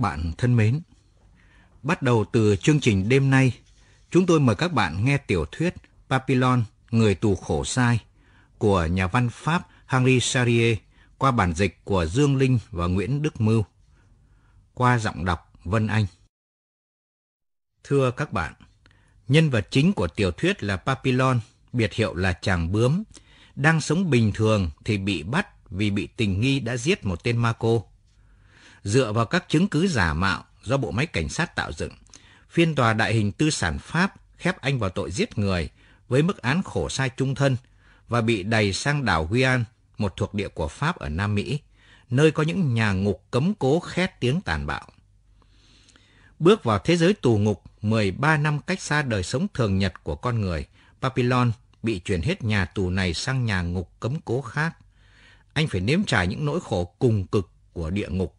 bạn thân mến, bắt đầu từ chương trình đêm nay, chúng tôi mời các bạn nghe tiểu thuyết Papillon, Người tù khổ sai của nhà văn Pháp Henri Charrier qua bản dịch của Dương Linh và Nguyễn Đức Mưu, qua giọng đọc Vân Anh. Thưa các bạn, nhân vật chính của tiểu thuyết là Papillon, biệt hiệu là chàng bướm, đang sống bình thường thì bị bắt vì bị tình nghi đã giết một tên ma cô dựa vào các chứng cứ giả mạo do bộ máy cảnh sát tạo dựng. Phiên tòa đại hình tư sản Pháp khép anh vào tội giết người với mức án khổ sai trung thân và bị đẩy sang đảo Guian, một thuộc địa của Pháp ở Nam Mỹ, nơi có những nhà ngục cấm cố khét tiếng tàn bạo. Bước vào thế giới tù ngục 13 năm cách xa đời sống thường nhật của con người, Papillon bị chuyển hết nhà tù này sang nhà ngục cấm cố khác. Anh phải nếm trải những nỗi khổ cùng cực của địa ngục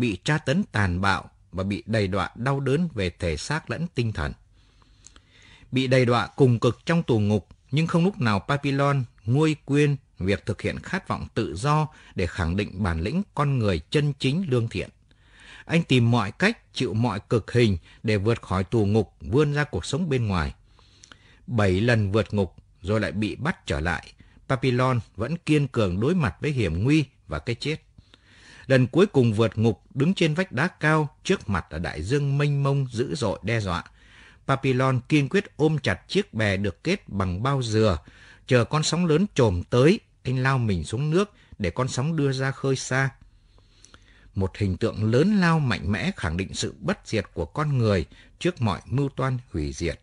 bị tra tấn tàn bạo và bị đầy đọa đau đớn về thể xác lẫn tinh thần. Bị đầy đọa cùng cực trong tù ngục, nhưng không lúc nào Papillon nguôi quyên việc thực hiện khát vọng tự do để khẳng định bản lĩnh con người chân chính lương thiện. Anh tìm mọi cách, chịu mọi cực hình để vượt khỏi tù ngục, vươn ra cuộc sống bên ngoài. Bảy lần vượt ngục, rồi lại bị bắt trở lại. Papillon vẫn kiên cường đối mặt với hiểm nguy và cái chết lần cuối cùng vượt ngục đứng trên vách đá cao trước mặt là đại dương mênh mông dữ dội đe dọa. Papillon kiên quyết ôm chặt chiếc bè được kết bằng bao dừa, chờ con sóng lớn trồm tới, anh lao mình xuống nước để con sóng đưa ra khơi xa. Một hình tượng lớn lao mạnh mẽ khẳng định sự bất diệt của con người trước mọi mưu toan hủy diệt.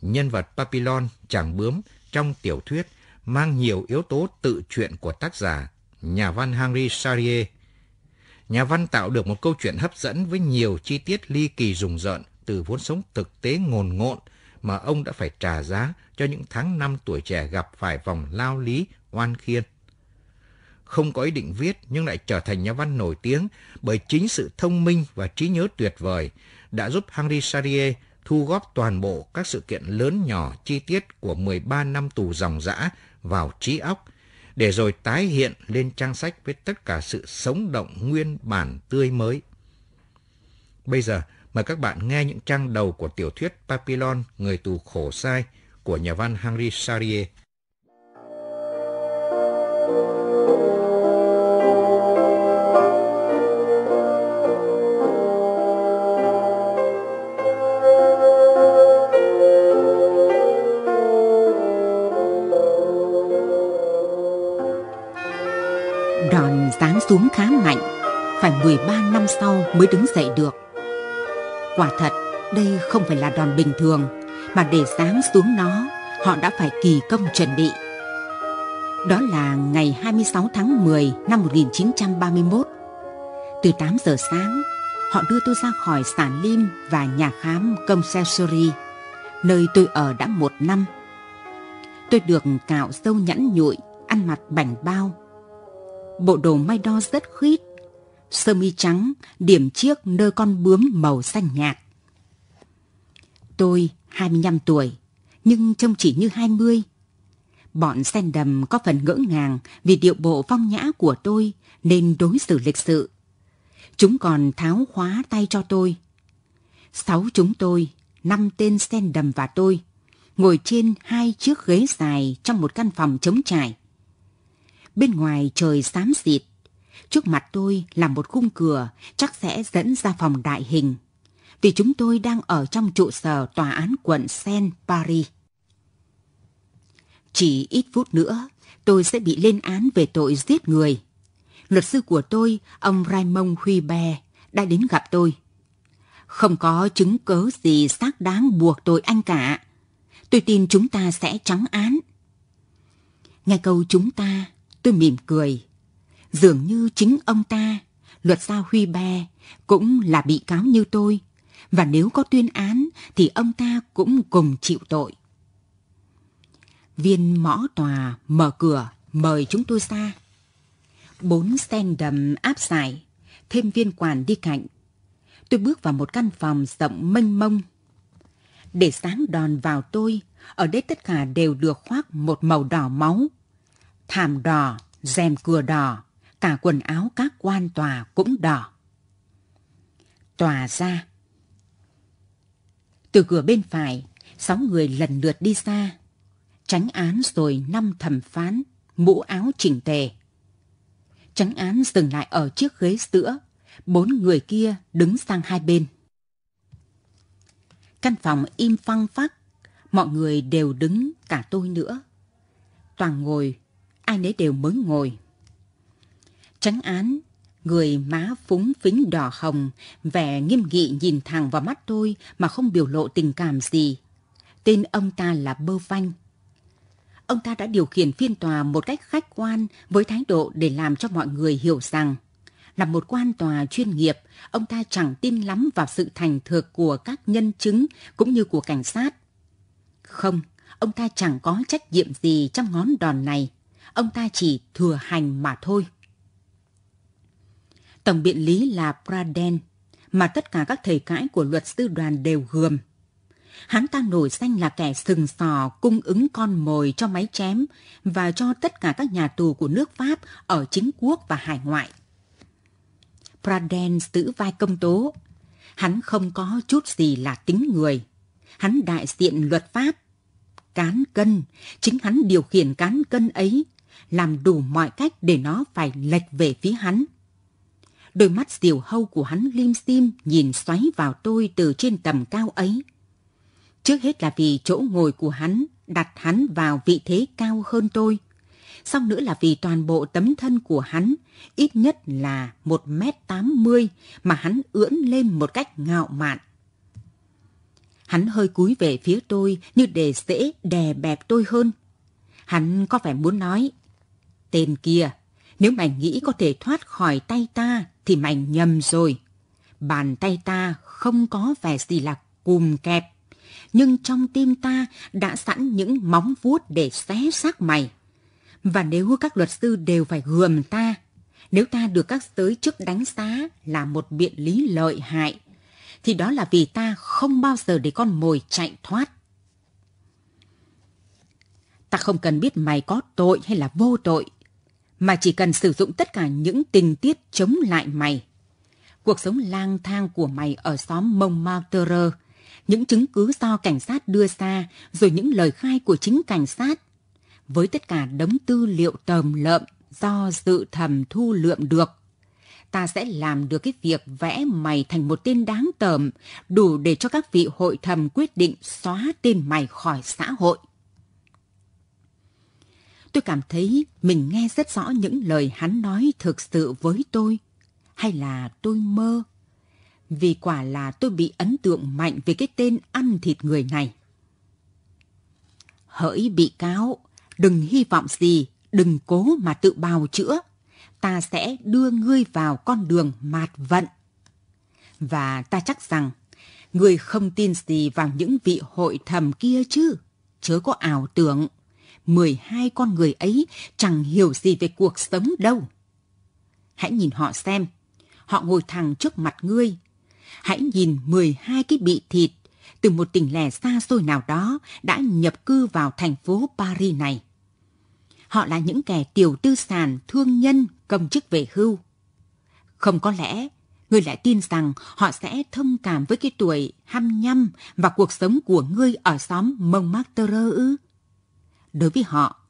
Nhân vật Papillon, chàng bướm, trong tiểu thuyết mang nhiều yếu tố tự truyện của tác giả nhà văn Henri Charrier. Nhà văn tạo được một câu chuyện hấp dẫn với nhiều chi tiết ly kỳ rùng rợn từ vốn sống thực tế ngồn ngộn mà ông đã phải trả giá cho những tháng năm tuổi trẻ gặp phải vòng lao lý oan khiên. Không có ý định viết nhưng lại trở thành nhà văn nổi tiếng bởi chính sự thông minh và trí nhớ tuyệt vời đã giúp Henri Charrier thu góp toàn bộ các sự kiện lớn nhỏ chi tiết của 13 năm tù dòng dã vào trí óc để rồi tái hiện lên trang sách với tất cả sự sống động nguyên bản tươi mới. Bây giờ, mời các bạn nghe những trang đầu của tiểu thuyết Papillon, Người tù khổ sai của nhà văn Henri Charrier. xuống khá mạnh, phải 13 năm sau mới đứng dậy được. Quả thật, đây không phải là đòn bình thường, mà để sáng xuống nó, họ đã phải kỳ công chuẩn bị. Đó là ngày 26 tháng 10 năm 1931. Từ 8 giờ sáng, họ đưa tôi ra khỏi sản lim và nhà khám Concessory, nơi tôi ở đã một năm. Tôi được cạo sâu nhẵn nhụi, ăn mặt bảnh bao, bộ đồ may đo rất khít, sơ mi trắng, điểm chiếc nơ con bướm màu xanh nhạt. Tôi 25 tuổi, nhưng trông chỉ như 20. Bọn sen đầm có phần ngỡ ngàng vì điệu bộ phong nhã của tôi nên đối xử lịch sự. Chúng còn tháo khóa tay cho tôi. Sáu chúng tôi, năm tên sen đầm và tôi, ngồi trên hai chiếc ghế dài trong một căn phòng trống trải. Bên ngoài trời xám xịt. Trước mặt tôi là một khung cửa chắc sẽ dẫn ra phòng đại hình. Vì chúng tôi đang ở trong trụ sở tòa án quận Sen, Paris. Chỉ ít phút nữa, tôi sẽ bị lên án về tội giết người. Luật sư của tôi, ông Raymond Huy đã đến gặp tôi. Không có chứng cứ gì xác đáng buộc tội anh cả. Tôi tin chúng ta sẽ trắng án. Nghe câu chúng ta, Tôi mỉm cười. Dường như chính ông ta, luật gia Huy Be, cũng là bị cáo như tôi. Và nếu có tuyên án thì ông ta cũng cùng chịu tội. Viên mõ tòa mở cửa mời chúng tôi ra. Bốn sen đầm áp giải, thêm viên quản đi cạnh. Tôi bước vào một căn phòng rộng mênh mông. Để sáng đòn vào tôi, ở đây tất cả đều được khoác một màu đỏ máu thảm đỏ, rèm cửa đỏ, cả quần áo các quan tòa cũng đỏ. Tòa ra Từ cửa bên phải, sáu người lần lượt đi ra. Tránh án rồi năm thẩm phán, mũ áo chỉnh tề. Tránh án dừng lại ở chiếc ghế giữa, bốn người kia đứng sang hai bên. Căn phòng im phăng phắc, mọi người đều đứng, cả tôi nữa. Toàn ngồi ai nấy đều mới ngồi. Tránh án, người má phúng phính đỏ hồng, vẻ nghiêm nghị nhìn thẳng vào mắt tôi mà không biểu lộ tình cảm gì. Tên ông ta là Bơ Phanh. Ông ta đã điều khiển phiên tòa một cách khách quan với thái độ để làm cho mọi người hiểu rằng là một quan tòa chuyên nghiệp, ông ta chẳng tin lắm vào sự thành thực của các nhân chứng cũng như của cảnh sát. Không, ông ta chẳng có trách nhiệm gì trong ngón đòn này ông ta chỉ thừa hành mà thôi. Tổng biện lý là Praden, mà tất cả các thầy cãi của luật sư đoàn đều gườm. Hắn ta nổi danh là kẻ sừng sò cung ứng con mồi cho máy chém và cho tất cả các nhà tù của nước Pháp ở chính quốc và hải ngoại. Praden giữ vai công tố. Hắn không có chút gì là tính người. Hắn đại diện luật pháp. Cán cân, chính hắn điều khiển cán cân ấy làm đủ mọi cách để nó phải lệch về phía hắn. Đôi mắt diều hâu của hắn lim sim nhìn xoáy vào tôi từ trên tầm cao ấy. Trước hết là vì chỗ ngồi của hắn đặt hắn vào vị thế cao hơn tôi. Sau nữa là vì toàn bộ tấm thân của hắn ít nhất là 1m80 mà hắn ưỡn lên một cách ngạo mạn. Hắn hơi cúi về phía tôi như để dễ đè bẹp tôi hơn. Hắn có vẻ muốn nói Tên kia, nếu mày nghĩ có thể thoát khỏi tay ta thì mày nhầm rồi. Bàn tay ta không có vẻ gì là cùm kẹp, nhưng trong tim ta đã sẵn những móng vuốt để xé xác mày. Và nếu các luật sư đều phải gườm ta, nếu ta được các giới chức đánh giá là một biện lý lợi hại, thì đó là vì ta không bao giờ để con mồi chạy thoát. Ta không cần biết mày có tội hay là vô tội, mà chỉ cần sử dụng tất cả những tình tiết chống lại mày. Cuộc sống lang thang của mày ở xóm Montmartre, những chứng cứ do cảnh sát đưa ra, rồi những lời khai của chính cảnh sát. Với tất cả đống tư liệu tầm lợm do dự thầm thu lượm được, ta sẽ làm được cái việc vẽ mày thành một tên đáng tởm, đủ để cho các vị hội thẩm quyết định xóa tên mày khỏi xã hội. Tôi cảm thấy mình nghe rất rõ những lời hắn nói thực sự với tôi. Hay là tôi mơ? Vì quả là tôi bị ấn tượng mạnh về cái tên ăn thịt người này. Hỡi bị cáo, đừng hy vọng gì, đừng cố mà tự bào chữa. Ta sẽ đưa ngươi vào con đường mạt vận. Và ta chắc rằng, ngươi không tin gì vào những vị hội thầm kia chứ, chớ có ảo tưởng. 12 con người ấy chẳng hiểu gì về cuộc sống đâu. Hãy nhìn họ xem, họ ngồi thẳng trước mặt ngươi. Hãy nhìn 12 cái bị thịt từ một tỉnh lẻ xa xôi nào đó đã nhập cư vào thành phố Paris này. Họ là những kẻ tiểu tư sản, thương nhân, công chức về hưu. Không có lẽ ngươi lại tin rằng họ sẽ thông cảm với cái tuổi hăm nhăm và cuộc sống của ngươi ở xóm Montmartre ư? đối với họ.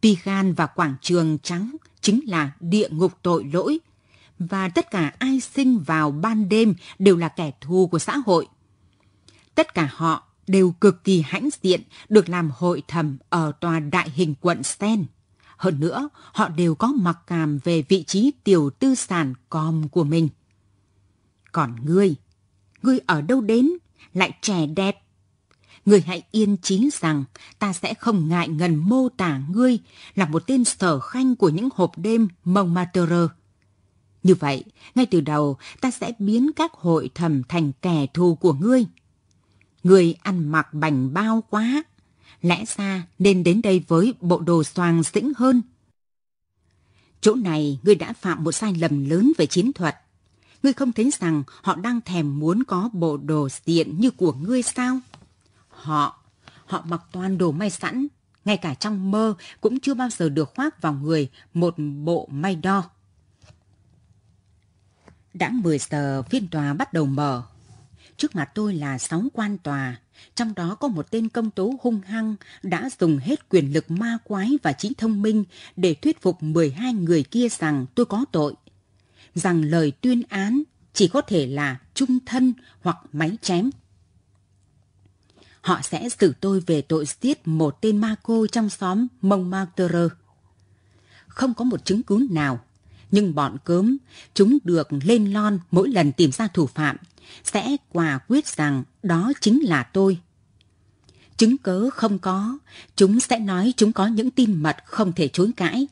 Tuy Gan và quảng trường trắng chính là địa ngục tội lỗi và tất cả ai sinh vào ban đêm đều là kẻ thù của xã hội. Tất cả họ đều cực kỳ hãnh diện được làm hội thẩm ở tòa đại hình quận Sten. Hơn nữa, họ đều có mặc cảm về vị trí tiểu tư sản com của mình. Còn ngươi, ngươi ở đâu đến, lại trẻ đẹp, người hãy yên chí rằng ta sẽ không ngại ngần mô tả ngươi là một tên sở khanh của những hộp đêm mông Monmaterer. Như vậy, ngay từ đầu ta sẽ biến các hội thầm thành kẻ thù của ngươi. Ngươi ăn mặc bành bao quá, lẽ ra nên đến đây với bộ đồ xoàng xĩnh hơn. Chỗ này ngươi đã phạm một sai lầm lớn về chiến thuật. Ngươi không thấy rằng họ đang thèm muốn có bộ đồ diện như của ngươi sao? họ. Họ mặc toàn đồ may sẵn, ngay cả trong mơ cũng chưa bao giờ được khoác vào người một bộ may đo. Đã 10 giờ phiên tòa bắt đầu mở. Trước mặt tôi là 6 quan tòa, trong đó có một tên công tố hung hăng đã dùng hết quyền lực ma quái và trí thông minh để thuyết phục 12 người kia rằng tôi có tội, rằng lời tuyên án chỉ có thể là trung thân hoặc máy chém họ sẽ xử tôi về tội giết một tên ma cô trong xóm Montmartre. Không có một chứng cứ nào, nhưng bọn cớm, chúng được lên lon mỗi lần tìm ra thủ phạm, sẽ quả quyết rằng đó chính là tôi. Chứng cớ không có, chúng sẽ nói chúng có những tin mật không thể chối cãi.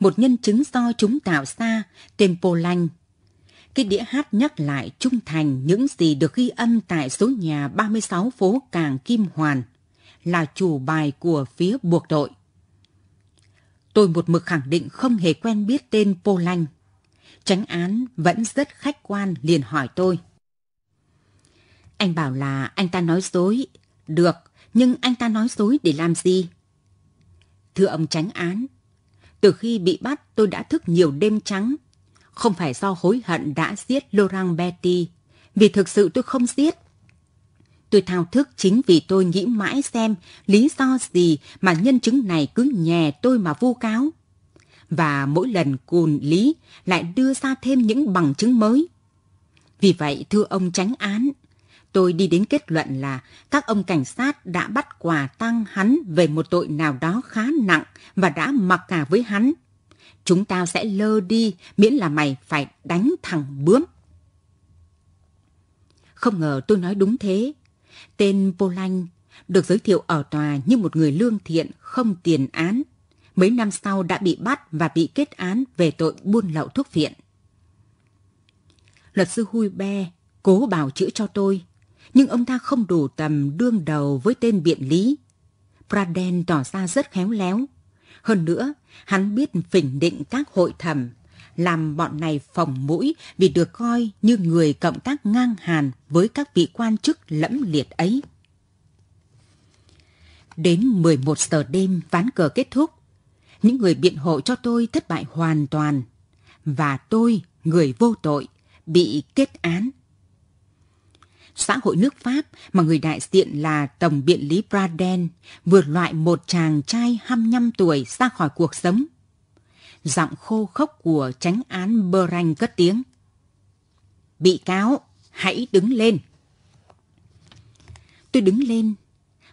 Một nhân chứng do chúng tạo ra, tên Polanyi cái đĩa hát nhắc lại trung thành những gì được ghi âm tại số nhà 36 phố Càng Kim Hoàn, là chủ bài của phía buộc đội. Tôi một mực khẳng định không hề quen biết tên Pô Lanh. Tránh án vẫn rất khách quan liền hỏi tôi. Anh bảo là anh ta nói dối. Được, nhưng anh ta nói dối để làm gì? Thưa ông tránh án, từ khi bị bắt tôi đã thức nhiều đêm trắng không phải do hối hận đã giết Laurent Betty, vì thực sự tôi không giết. Tôi thao thức chính vì tôi nghĩ mãi xem lý do gì mà nhân chứng này cứ nhè tôi mà vu cáo. Và mỗi lần cùn lý lại đưa ra thêm những bằng chứng mới. Vì vậy, thưa ông tránh án, tôi đi đến kết luận là các ông cảnh sát đã bắt quả tang hắn về một tội nào đó khá nặng và đã mặc cả với hắn chúng tao sẽ lơ đi miễn là mày phải đánh thằng bướm. Không ngờ tôi nói đúng thế. Tên Polan được giới thiệu ở tòa như một người lương thiện không tiền án. Mấy năm sau đã bị bắt và bị kết án về tội buôn lậu thuốc phiện Luật sư Hui Be cố bào chữa cho tôi, nhưng ông ta không đủ tầm đương đầu với tên biện lý. Praden tỏ ra rất khéo léo hơn nữa, hắn biết phỉnh định các hội thẩm, làm bọn này phòng mũi vì được coi như người cộng tác ngang hàn với các vị quan chức lẫm liệt ấy. Đến 11 giờ đêm ván cờ kết thúc, những người biện hộ cho tôi thất bại hoàn toàn và tôi, người vô tội, bị kết án xã hội nước Pháp mà người đại diện là Tổng biện lý Braden vượt loại một chàng trai 25 tuổi ra khỏi cuộc sống. Giọng khô khốc của tránh án Beranh cất tiếng. Bị cáo, hãy đứng lên. Tôi đứng lên.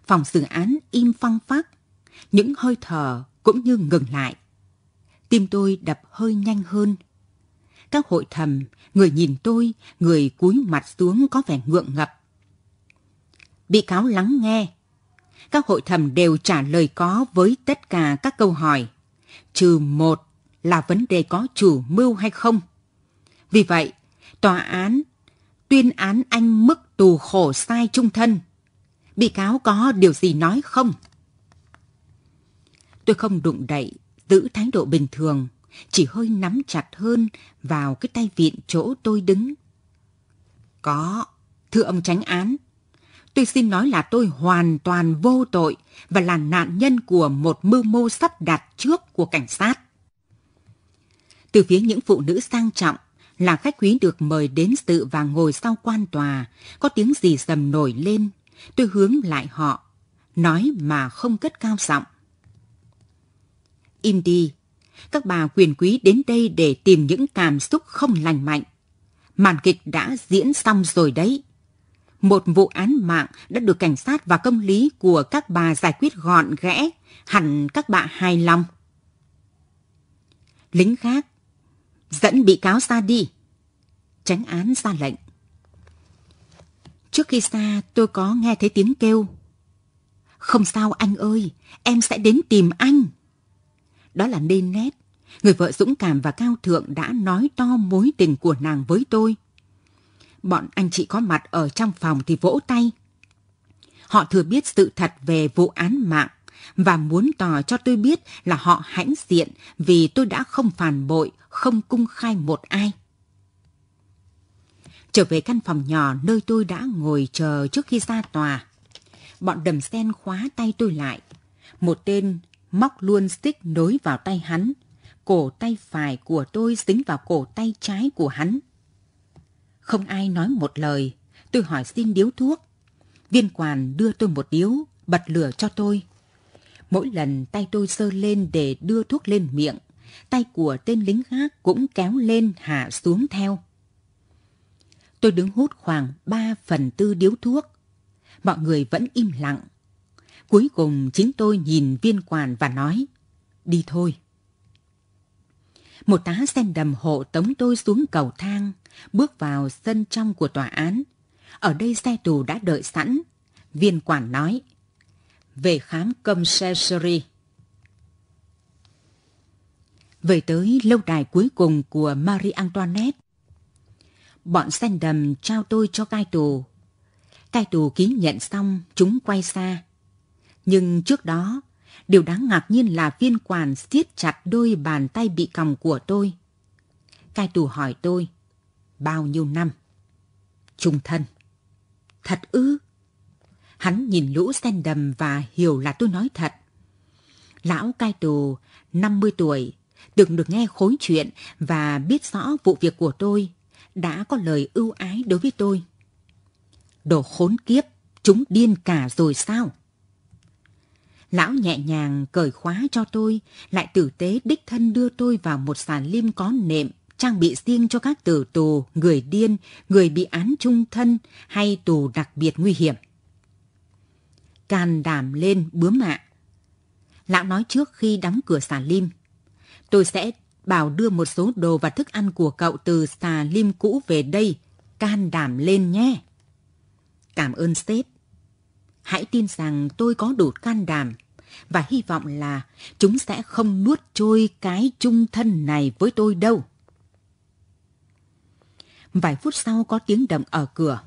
Phòng xử án im phăng phắc. Những hơi thở cũng như ngừng lại. Tim tôi đập hơi nhanh hơn các hội thầm, người nhìn tôi, người cúi mặt xuống có vẻ ngượng ngập. Bị cáo lắng nghe. Các hội thầm đều trả lời có với tất cả các câu hỏi, trừ một là vấn đề có chủ mưu hay không. Vì vậy, tòa án tuyên án anh mức tù khổ sai trung thân. Bị cáo có điều gì nói không? Tôi không đụng đậy, giữ thái độ bình thường, chỉ hơi nắm chặt hơn vào cái tay vịn chỗ tôi đứng. Có, thưa ông tránh án, tôi xin nói là tôi hoàn toàn vô tội và là nạn nhân của một mưu mô sắp đặt trước của cảnh sát. Từ phía những phụ nữ sang trọng, là khách quý được mời đến sự và ngồi sau quan tòa, có tiếng gì dầm nổi lên, tôi hướng lại họ, nói mà không cất cao giọng. Im đi, các bà quyền quý đến đây để tìm những cảm xúc không lành mạnh. Màn kịch đã diễn xong rồi đấy. Một vụ án mạng đã được cảnh sát và công lý của các bà giải quyết gọn gẽ, hẳn các bà hài lòng. Lính khác, dẫn bị cáo ra đi. Tránh án ra lệnh. Trước khi ra tôi có nghe thấy tiếng kêu. Không sao anh ơi, em sẽ đến tìm anh đó là nê nét. Người vợ dũng cảm và cao thượng đã nói to mối tình của nàng với tôi. Bọn anh chị có mặt ở trong phòng thì vỗ tay. Họ thừa biết sự thật về vụ án mạng và muốn tỏ cho tôi biết là họ hãnh diện vì tôi đã không phản bội, không cung khai một ai. Trở về căn phòng nhỏ nơi tôi đã ngồi chờ trước khi ra tòa. Bọn đầm sen khóa tay tôi lại. Một tên móc luôn stick nối vào tay hắn. Cổ tay phải của tôi dính vào cổ tay trái của hắn. Không ai nói một lời, tôi hỏi xin điếu thuốc. Viên quản đưa tôi một điếu, bật lửa cho tôi. Mỗi lần tay tôi sơ lên để đưa thuốc lên miệng, tay của tên lính khác cũng kéo lên hạ xuống theo. Tôi đứng hút khoảng 3 phần tư điếu thuốc. Mọi người vẫn im lặng. Cuối cùng chính tôi nhìn viên quản và nói, đi thôi. Một tá sen đầm hộ tống tôi xuống cầu thang, bước vào sân trong của tòa án. Ở đây xe tù đã đợi sẵn. Viên quản nói, về khám compulsory. Về tới lâu đài cuối cùng của Marie Antoinette. Bọn sen đầm trao tôi cho cai tù. Cai tù ký nhận xong, chúng quay xa. Nhưng trước đó, điều đáng ngạc nhiên là viên quản siết chặt đôi bàn tay bị còng của tôi. Cai tù hỏi tôi, bao nhiêu năm? Trung thân. Thật ư? Hắn nhìn lũ sen đầm và hiểu là tôi nói thật. Lão cai tù, 50 tuổi, từng được nghe khối chuyện và biết rõ vụ việc của tôi, đã có lời ưu ái đối với tôi. Đồ khốn kiếp, chúng điên cả rồi sao? Lão nhẹ nhàng cởi khóa cho tôi, lại tử tế đích thân đưa tôi vào một sàn lim có nệm, trang bị riêng cho các tử tù, người điên, người bị án trung thân hay tù đặc biệt nguy hiểm. Càn đảm lên bướm mạ. Lão nói trước khi đóng cửa sàn lim, tôi sẽ bảo đưa một số đồ và thức ăn của cậu từ sàn lim cũ về đây, can đảm lên nhé. Cảm ơn sếp hãy tin rằng tôi có đủ can đảm và hy vọng là chúng sẽ không nuốt trôi cái chung thân này với tôi đâu. Vài phút sau có tiếng đập ở cửa.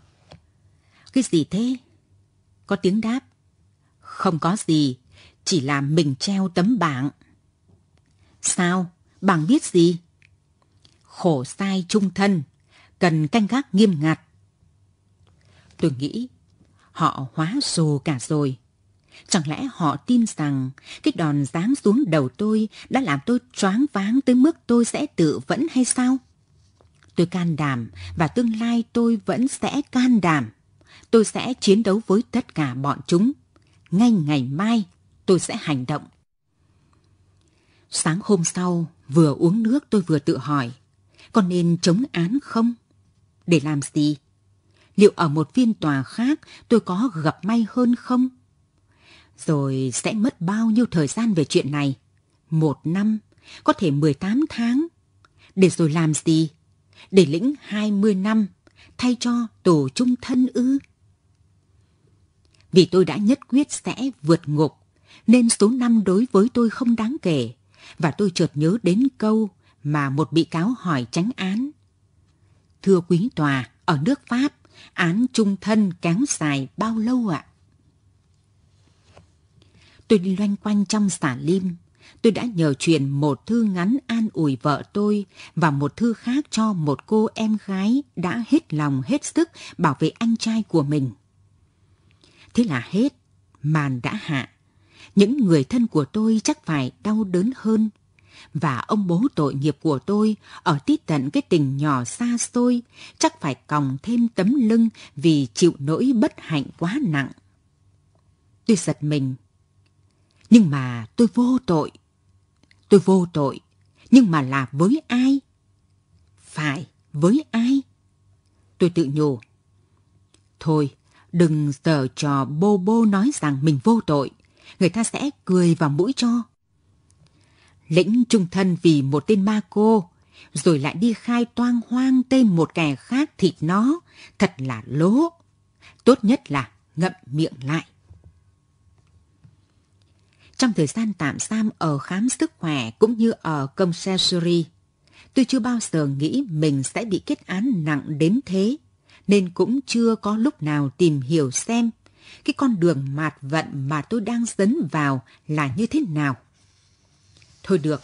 Cái gì thế? Có tiếng đáp. Không có gì, chỉ là mình treo tấm bảng. Sao? Bảng biết gì? Khổ sai chung thân, cần canh gác nghiêm ngặt. Tôi nghĩ họ hóa rồ cả rồi. Chẳng lẽ họ tin rằng cái đòn giáng xuống đầu tôi đã làm tôi choáng váng tới mức tôi sẽ tự vẫn hay sao? Tôi can đảm và tương lai tôi vẫn sẽ can đảm. Tôi sẽ chiến đấu với tất cả bọn chúng. Ngay ngày mai tôi sẽ hành động. Sáng hôm sau, vừa uống nước tôi vừa tự hỏi, có nên chống án không? Để làm gì? liệu ở một phiên tòa khác tôi có gặp may hơn không? Rồi sẽ mất bao nhiêu thời gian về chuyện này? Một năm, có thể 18 tháng. Để rồi làm gì? Để lĩnh 20 năm, thay cho tù trung thân ư? Vì tôi đã nhất quyết sẽ vượt ngục, nên số năm đối với tôi không đáng kể. Và tôi chợt nhớ đến câu mà một bị cáo hỏi tránh án. Thưa quý tòa, ở nước Pháp, án trung thân kéo dài bao lâu ạ? Tôi đi loanh quanh trong xà lim. Tôi đã nhờ truyền một thư ngắn an ủi vợ tôi và một thư khác cho một cô em gái đã hết lòng hết sức bảo vệ anh trai của mình. Thế là hết, màn đã hạ. Những người thân của tôi chắc phải đau đớn hơn và ông bố tội nghiệp của tôi ở tít tận cái tình nhỏ xa xôi, chắc phải còng thêm tấm lưng vì chịu nỗi bất hạnh quá nặng. Tôi giật mình. Nhưng mà tôi vô tội. Tôi vô tội, nhưng mà là với ai? Phải, với ai? Tôi tự nhủ. Thôi, đừng giờ trò bô bô nói rằng mình vô tội. Người ta sẽ cười vào mũi cho lĩnh trung thân vì một tên ma cô, rồi lại đi khai toang hoang tên một kẻ khác thịt nó, thật là lố. Tốt nhất là ngậm miệng lại. Trong thời gian tạm giam ở khám sức khỏe cũng như ở công Seri, tôi chưa bao giờ nghĩ mình sẽ bị kết án nặng đến thế, nên cũng chưa có lúc nào tìm hiểu xem cái con đường mạt vận mà tôi đang dấn vào là như thế nào. Thôi được,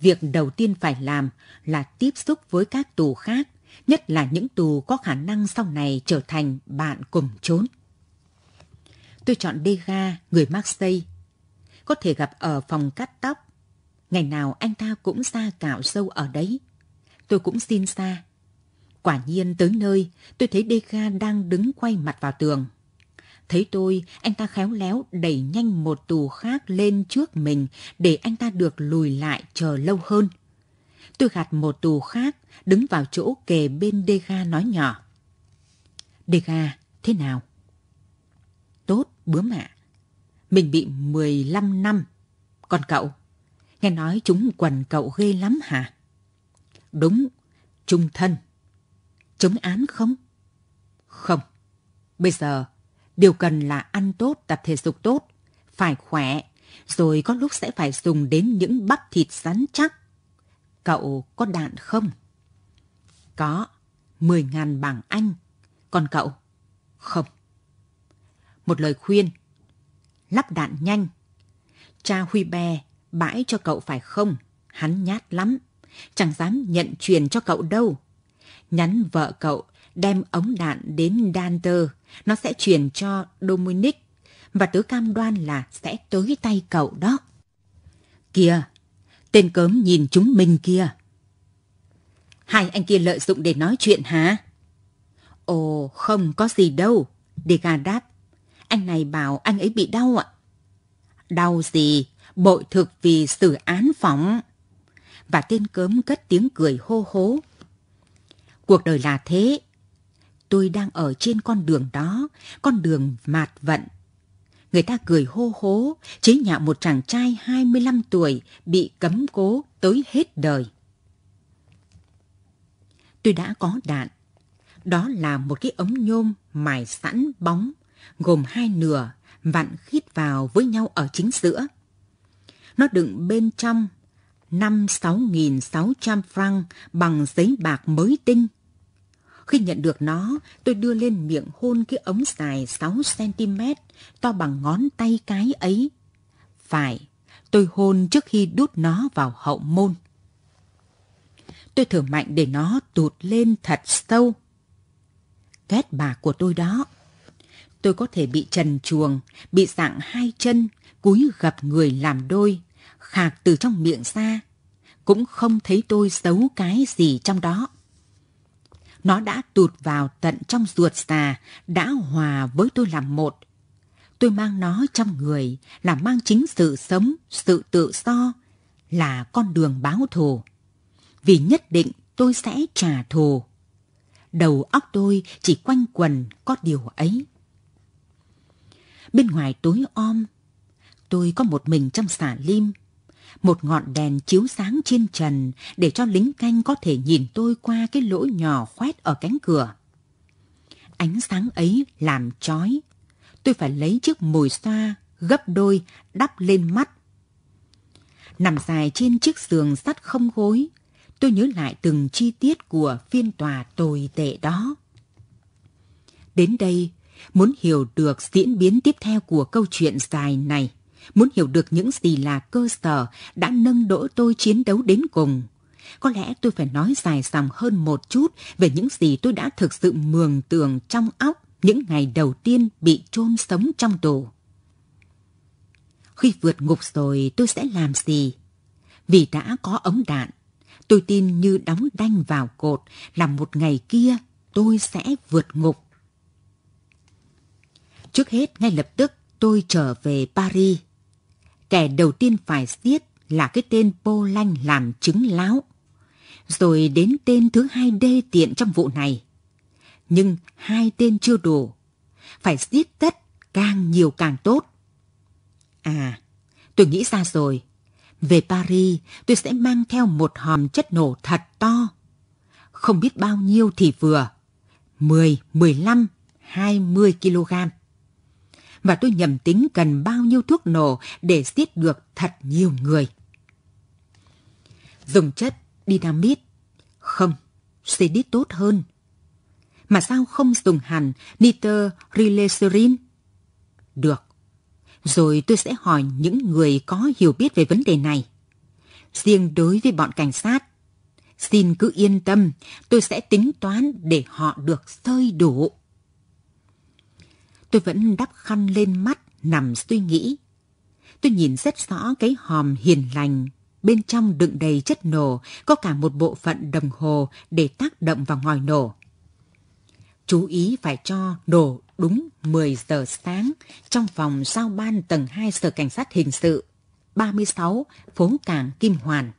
việc đầu tiên phải làm là tiếp xúc với các tù khác, nhất là những tù có khả năng sau này trở thành bạn cùng trốn. Tôi chọn Dega, người Marseille. Có thể gặp ở phòng cắt tóc. Ngày nào anh ta cũng ra cạo sâu ở đấy. Tôi cũng xin xa. Quả nhiên tới nơi, tôi thấy Dega đang đứng quay mặt vào tường. Thấy tôi, anh ta khéo léo đẩy nhanh một tù khác lên trước mình để anh ta được lùi lại chờ lâu hơn. Tôi gạt một tù khác, đứng vào chỗ kề bên Dega nói nhỏ. Dega, thế nào? Tốt, bướm ạ. Mình bị 15 năm. Còn cậu? Nghe nói chúng quần cậu ghê lắm hả? Đúng, trung thân. Chống án không? Không. Bây giờ điều cần là ăn tốt, tập thể dục tốt, phải khỏe, rồi có lúc sẽ phải dùng đến những bắp thịt rắn chắc. Cậu có đạn không? Có, 10.000 bảng Anh. Còn cậu? Không. Một lời khuyên, lắp đạn nhanh. Cha Huy Bè bãi cho cậu phải không? Hắn nhát lắm, chẳng dám nhận truyền cho cậu đâu. Nhắn vợ cậu đem ống đạn đến Danter, nó sẽ chuyển cho Dominic và tớ cam đoan là sẽ tới tay cậu đó. Kìa, tên cớm nhìn chúng mình kia. Hai anh kia lợi dụng để nói chuyện hả? Ồ, không có gì đâu, Dega đáp. Anh này bảo anh ấy bị đau ạ. Đau gì? Bội thực vì xử án phóng. Và tên cớm cất tiếng cười hô hố. Cuộc đời là thế, tôi đang ở trên con đường đó, con đường mạt vận. Người ta cười hô hố, chế nhạo một chàng trai 25 tuổi bị cấm cố tới hết đời. Tôi đã có đạn. Đó là một cái ống nhôm mài sẵn bóng, gồm hai nửa, vặn khít vào với nhau ở chính giữa. Nó đựng bên trong 5-6.600 franc bằng giấy bạc mới tinh khi nhận được nó, tôi đưa lên miệng hôn cái ống dài 6cm, to bằng ngón tay cái ấy. Phải, tôi hôn trước khi đút nó vào hậu môn. Tôi thở mạnh để nó tụt lên thật sâu. kết bà của tôi đó. Tôi có thể bị trần chuồng, bị dạng hai chân, cúi gập người làm đôi, khạc từ trong miệng ra. Cũng không thấy tôi xấu cái gì trong đó. Nó đã tụt vào tận trong ruột già, đã hòa với tôi làm một. Tôi mang nó trong người là mang chính sự sống, sự tự do, là con đường báo thù. Vì nhất định tôi sẽ trả thù. Đầu óc tôi chỉ quanh quần có điều ấy. Bên ngoài tối om, tôi có một mình trong xả lim một ngọn đèn chiếu sáng trên trần để cho lính canh có thể nhìn tôi qua cái lỗ nhỏ khoét ở cánh cửa. Ánh sáng ấy làm chói. Tôi phải lấy chiếc mồi xoa gấp đôi đắp lên mắt. Nằm dài trên chiếc giường sắt không gối, tôi nhớ lại từng chi tiết của phiên tòa tồi tệ đó. Đến đây, muốn hiểu được diễn biến tiếp theo của câu chuyện dài này, muốn hiểu được những gì là cơ sở đã nâng đỡ tôi chiến đấu đến cùng. Có lẽ tôi phải nói dài dòng hơn một chút về những gì tôi đã thực sự mường tượng trong óc những ngày đầu tiên bị chôn sống trong tù. Khi vượt ngục rồi tôi sẽ làm gì? Vì đã có ống đạn, tôi tin như đóng đanh vào cột là một ngày kia tôi sẽ vượt ngục. Trước hết ngay lập tức tôi trở về Paris kẻ đầu tiên phải giết là cái tên Pô Lanh làm chứng láo. Rồi đến tên thứ hai đê tiện trong vụ này. Nhưng hai tên chưa đủ. Phải giết tất càng nhiều càng tốt. À, tôi nghĩ ra rồi. Về Paris, tôi sẽ mang theo một hòm chất nổ thật to. Không biết bao nhiêu thì vừa. 10, 15, 20 kg và tôi nhầm tính cần bao nhiêu thuốc nổ để giết được thật nhiều người. Dùng chất dynamite? Không, sẽ đi tốt hơn. Mà sao không dùng hẳn nitơ rileserin? Được. Rồi tôi sẽ hỏi những người có hiểu biết về vấn đề này. Riêng đối với bọn cảnh sát, xin cứ yên tâm, tôi sẽ tính toán để họ được sơi đủ. Tôi vẫn đắp khăn lên mắt, nằm suy nghĩ. Tôi nhìn rất rõ cái hòm hiền lành. Bên trong đựng đầy chất nổ, có cả một bộ phận đồng hồ để tác động vào ngòi nổ. Chú ý phải cho nổ đúng 10 giờ sáng trong phòng sao ban tầng 2 sở cảnh sát hình sự 36 phố Cảng Kim Hoàn.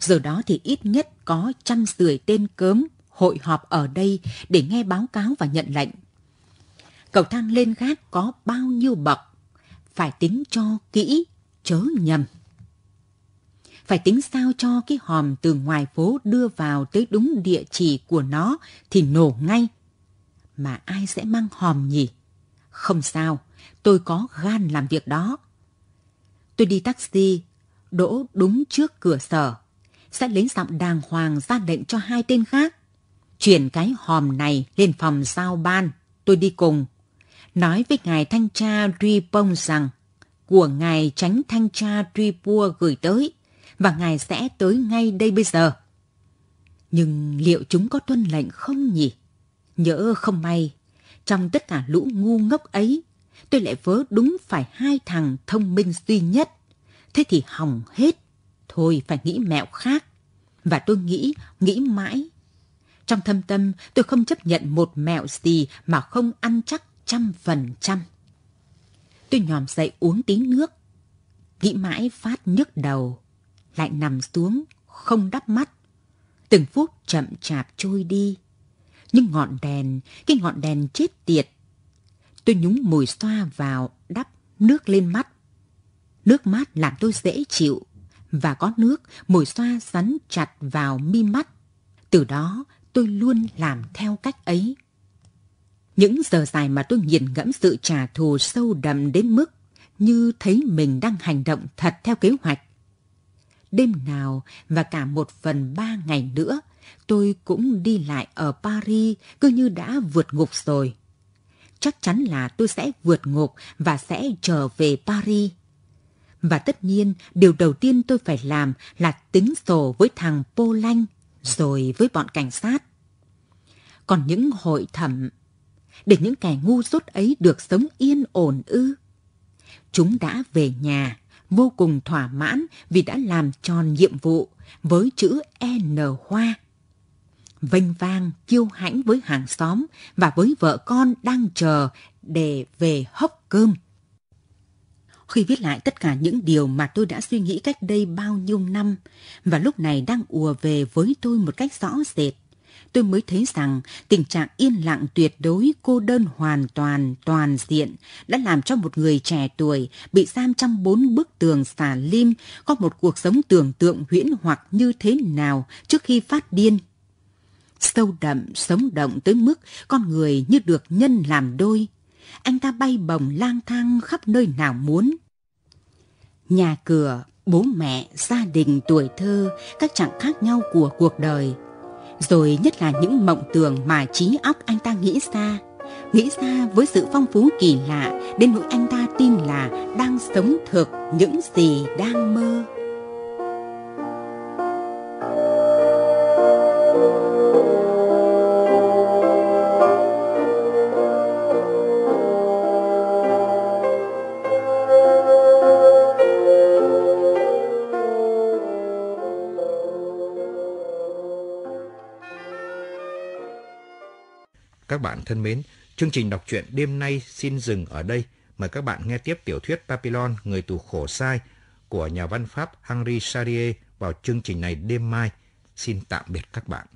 Giờ đó thì ít nhất có trăm rưỡi tên cớm hội họp ở đây để nghe báo cáo và nhận lệnh. Cầu thang lên gác có bao nhiêu bậc? Phải tính cho kỹ, chớ nhầm. Phải tính sao cho cái hòm từ ngoài phố đưa vào tới đúng địa chỉ của nó thì nổ ngay. Mà ai sẽ mang hòm nhỉ? Không sao, tôi có gan làm việc đó. Tôi đi taxi, đỗ đúng trước cửa sở. Sẽ lấy giọng đàng hoàng ra lệnh cho hai tên khác. Chuyển cái hòm này lên phòng giao ban, tôi đi cùng nói với ngài thanh tra Duy Bông rằng của ngài tránh thanh tra Duy Pua gửi tới và ngài sẽ tới ngay đây bây giờ. Nhưng liệu chúng có tuân lệnh không nhỉ? Nhỡ không may, trong tất cả lũ ngu ngốc ấy, tôi lại vớ đúng phải hai thằng thông minh duy nhất. Thế thì hỏng hết, thôi phải nghĩ mẹo khác. Và tôi nghĩ, nghĩ mãi. Trong thâm tâm, tôi không chấp nhận một mẹo gì mà không ăn chắc trăm phần trăm. Tôi nhòm dậy uống tí nước. Nghĩ mãi phát nhức đầu. Lại nằm xuống, không đắp mắt. Từng phút chậm chạp trôi đi. Nhưng ngọn đèn, cái ngọn đèn chết tiệt. Tôi nhúng mùi xoa vào, đắp nước lên mắt. Nước mát làm tôi dễ chịu. Và có nước, mùi xoa rắn chặt vào mi mắt. Từ đó, tôi luôn làm theo cách ấy. Những giờ dài mà tôi nhìn ngẫm sự trả thù sâu đậm đến mức như thấy mình đang hành động thật theo kế hoạch. Đêm nào và cả một phần ba ngày nữa, tôi cũng đi lại ở Paris cứ như đã vượt ngục rồi. Chắc chắn là tôi sẽ vượt ngục và sẽ trở về Paris. Và tất nhiên, điều đầu tiên tôi phải làm là tính sổ với thằng Pô Lanh, rồi với bọn cảnh sát. Còn những hội thẩm để những kẻ ngu dốt ấy được sống yên ổn ư? Chúng đã về nhà, vô cùng thỏa mãn vì đã làm tròn nhiệm vụ với chữ N hoa. Vênh vang, kiêu hãnh với hàng xóm và với vợ con đang chờ để về hốc cơm. Khi viết lại tất cả những điều mà tôi đã suy nghĩ cách đây bao nhiêu năm và lúc này đang ùa về với tôi một cách rõ rệt, tôi mới thấy rằng tình trạng yên lặng tuyệt đối cô đơn hoàn toàn toàn diện đã làm cho một người trẻ tuổi bị giam trong bốn bức tường xà lim có một cuộc sống tưởng tượng huyễn hoặc như thế nào trước khi phát điên sâu đậm, sống động tới mức con người như được nhân làm đôi. Anh ta bay bồng lang thang khắp nơi nào muốn. Nhà cửa, bố mẹ, gia đình, tuổi thơ, các trạng khác nhau của cuộc đời rồi nhất là những mộng tưởng mà trí óc anh ta nghĩ ra nghĩ ra với sự phong phú kỳ lạ đến nỗi anh ta tin là đang sống thực những gì đang mơ thân mến, chương trình đọc truyện đêm nay xin dừng ở đây. Mời các bạn nghe tiếp tiểu thuyết Papillon, Người tù khổ sai của nhà văn Pháp Henri Charrier vào chương trình này đêm mai. Xin tạm biệt các bạn.